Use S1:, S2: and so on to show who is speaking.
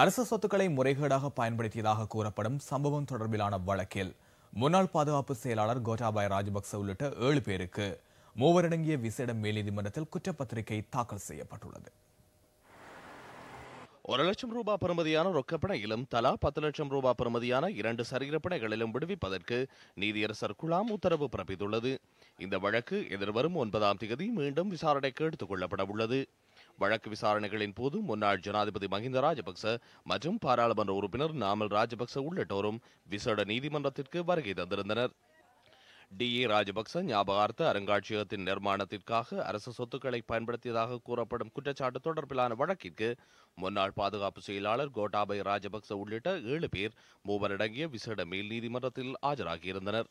S1: அரசு சொத்துக்களை முறைகேடாக பயன்படுத்தியதாக கூறப்படும் சம்பவம் தொடர்பிலான வழக்கில் முன்னாள் பாதுகாப்பு செயலாளர் கோட்டாபாய் ராஜபக்ச உள்ளிட்ட ஏழு பேருக்கு மூவரடங்கிய விசேட மேல்நீதிமன்றத்தில் குற்றப்பத்திரிகை தாக்கல் செய்யப்பட்டுள்ளது
S2: ஒரு லட்சம் ரூபாய் பெறுமதியான ரொக்கப்பணையிலும் தலா பத்து லட்சம் ரூபாய் பெறுமதியான இரண்டு சரீரப்பணைகளிலும் விடுவிப்பதற்கு நீதியரசர் குழாம் உத்தரவு பிறப்பித்துள்ளது இந்த வழக்கு எதிர்வரும் ஒன்பதாம் தேதி மீண்டும் விசாரணைக்கு எடுத்துக் கொள்ளப்பட உள்ளது வழக்கு விசாரணைகளின் போது முன்னாள் ஜனாதிபதி மஹிந்த ராஜபக்ச மற்றும் பாராளுமன்ற உறுப்பினர் நாமல் ராஜபக்ச உள்ளிட்டோரும் விசேட நீதிமன்றத்திற்கு வருகை தந்திருந்தனர் டி ஏ ராஜபக்ச ஞாபகார்த்த அருங்காட்சியகத்தின் நிர்மாணத்திற்காக அரசு சொத்துக்களை பயன்படுத்தியதாக கூறப்படும் குற்றச்சாட்டு தொடர்பிலான வழக்கிற்கு முன்னாள் பாதுகாப்பு செயலாளர் கோட்டாபய ராஜபக்ச உள்ளிட்ட ஏழு பேர் மூவரடங்கிய விசேட மேல் நீதிமன்றத்தில் ஆஜராகியிருந்தனர்